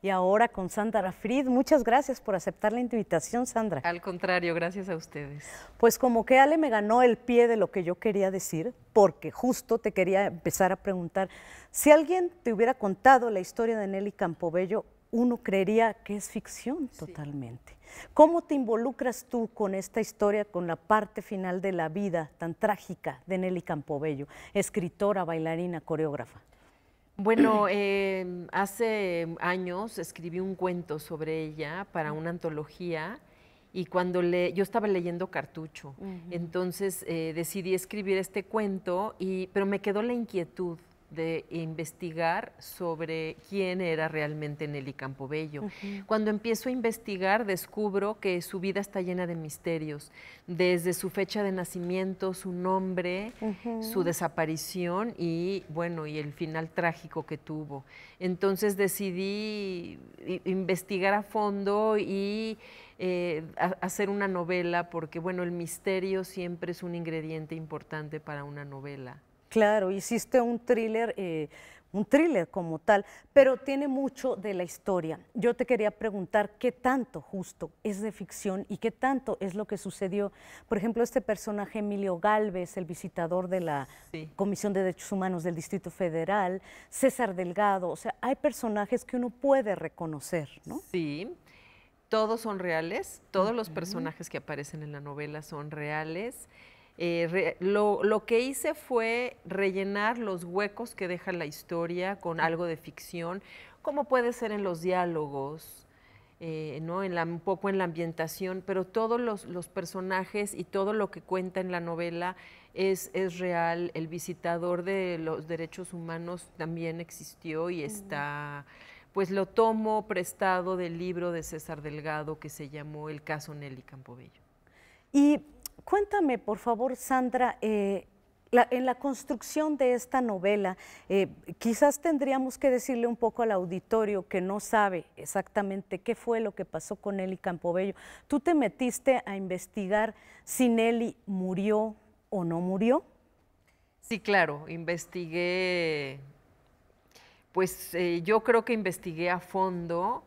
y ahora con Sandra Fried. Muchas gracias por aceptar la invitación, Sandra. Al contrario, gracias a ustedes. Pues como que Ale me ganó el pie de lo que yo quería decir, porque justo te quería empezar a preguntar, si alguien te hubiera contado la historia de Nelly Campobello, uno creería que es ficción totalmente. ¿Cómo te involucras tú con esta historia, con la parte final de la vida tan trágica de Nelly Campobello, escritora, bailarina, coreógrafa? Bueno, em, hace años escribí un cuento sobre ella para una antología y cuando le, yo estaba leyendo Cartucho, entonces eh, decidí escribir este cuento, y, pero me quedó la inquietud de investigar sobre quién era realmente Nelly Campobello. Cuando empiezo a investigar, descubro que su vida está llena de misterios, desde su fecha de nacimiento, su nombre, su desaparición y bueno, y el final trágico que tuvo. Entonces decidí investigar a fondo y eh, hacer una novela porque bueno, el misterio siempre es un ingrediente importante para una novela. Claro, hiciste un thriller, eh, un thriller como tal, pero tiene mucho de la historia. Yo te quería preguntar qué tanto justo es de ficción y qué tanto es lo que sucedió. Por ejemplo, este personaje Emilio Galvez, el visitador de la Comisión de Derechos Humanos del Distrito Federal, César Delgado, o sea, hay personajes que uno puede reconocer, ¿no? Sí. Todos son reales, todos los personajes que aparecen en la novela son reales. Eh, lo, que hice fue rellenar los huecos que deja la historia con algo de ficción, como puede ser en los diálogos, eh, ¿no? un poco en la ambientación, pero todos los, personajes y todo lo que cuenta en la novela es, es real. El visitador de los derechos humanos también existió y está pues lo tomo prestado del libro de César Delgado que se llamó El caso Nelly Campobello. Y Cuéntame, por favor, Sandra, eh, en la construcción de esta novela, eh, quizás tendríamos que decirle un poco al auditorio que no sabe exactamente qué fue lo que pasó con Eli Campobello. ¿Tú te metiste a investigar si Nelly murió o no murió? Sí, claro, investigué, pues eh, yo creo que investigué a fondo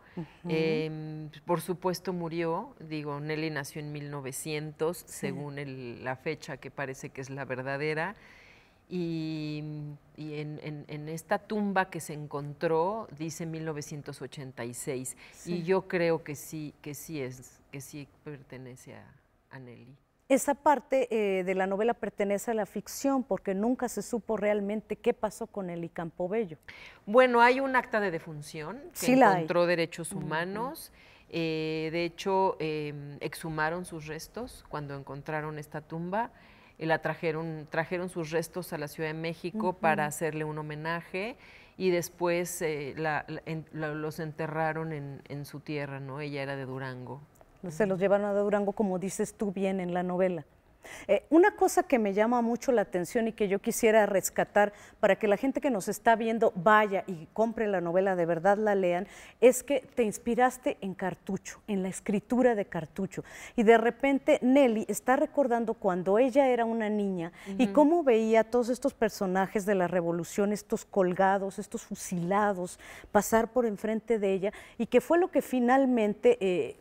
Em, pues, por supuesto murió, digo, Nelly nació en 1900, según la fecha que parece que es la verdadera, y, en, esta tumba que se encontró dice 1986, y yo creo que sí, que sí es, que sí pertenece a Nelly. Esa parte eh, de la novela pertenece a la ficción porque nunca se supo realmente qué pasó con Eli Bello Bueno, hay un acta de defunción que encontró derechos humanos. Eh, de hecho, em, exhumaron sus restos cuando encontraron esta tumba. Eh, la trajeron, trajeron sus restos a la Ciudad de México para hacerle un homenaje y después los enterraron en, en, su tierra, ¿no? Ella era de Durango, se los llevaron a Durango, como dices tú bien en la novela. Eh, una cosa que me llama mucho la atención y que yo quisiera rescatar para que la gente que nos está viendo vaya y compre la novela, de verdad la lean, es que te inspiraste en Cartucho, en la escritura de Cartucho. Y de repente Nelly está recordando cuando ella era una niña y cómo veía a todos estos personajes de la revolución, estos colgados, estos fusilados, pasar por enfrente de ella y que fue lo que finalmente... Eh,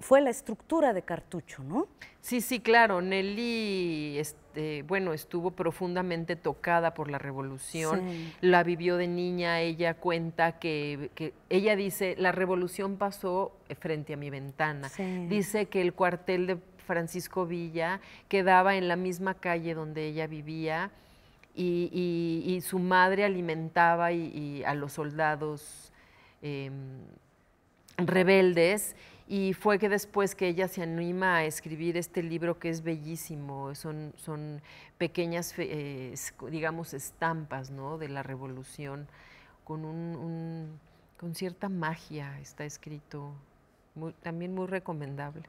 fue la estructura de cartucho, ¿no? Sí, sí, claro. Nelly, este, bueno, estuvo profundamente tocada por la revolución, la vivió de niña, ella cuenta que, ella dice, la revolución pasó frente a mi ventana. Dice que el cuartel de Francisco Villa quedaba en la misma calle donde ella vivía y, su madre alimentaba a los soldados em, rebeldes y fue que después que ella se anima a escribir este libro que es bellísimo, son, son pequeñas, eh, digamos, estampas ¿no? de la revolución, con, un, con cierta magia está escrito también muy recomendable.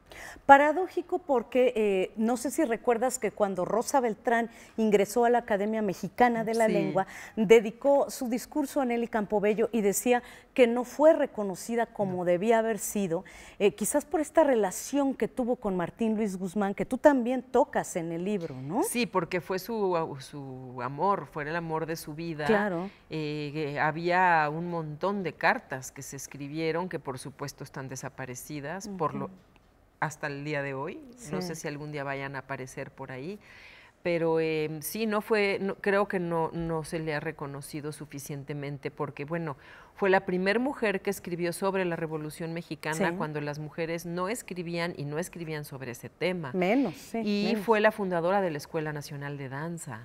Paradójico porque eh, no sé si recuerdas que cuando Rosa Beltrán ingresó a la Academia Mexicana de la Lengua, dedicó su discurso a Nelly Campobello y decía que no fue reconocida como debía haber sido, eh, quizás por esta relación que tuvo con Martín Luis Guzmán, que tú también tocas en el libro, ¿no? Sí, porque fue su, su amor, fue el amor de su vida. Claro. Eh, había un montón de cartas que se escribieron que por supuesto están desaparecidas por lo, hasta el día de hoy. No sé si algún día vayan a aparecer por ahí. Pero em, sí, no fue, creo que no, no se le ha reconocido suficientemente porque, bueno, fue la primer mujer que escribió sobre la Revolución Mexicana cuando las mujeres no escribían y no escribían sobre ese tema. Menos, sí. Y fue la fundadora de la Escuela Nacional de Danza.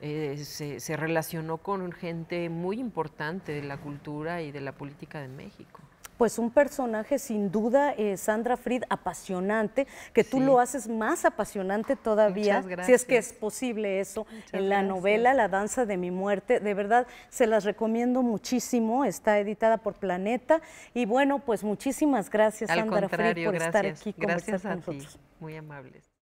Eh, se, relacionó con gente muy importante de la cultura y de la política de México pues un personaje sin duda, eh, Sandra Fried, apasionante, que tú lo haces más apasionante todavía, si es que es posible eso, en la novela La Danza de mi Muerte. De verdad, se las recomiendo muchísimo, está editada por Planeta. Y bueno, pues muchísimas gracias, Sandra Fried, por estar aquí gracias a con nosotros. Muy amables.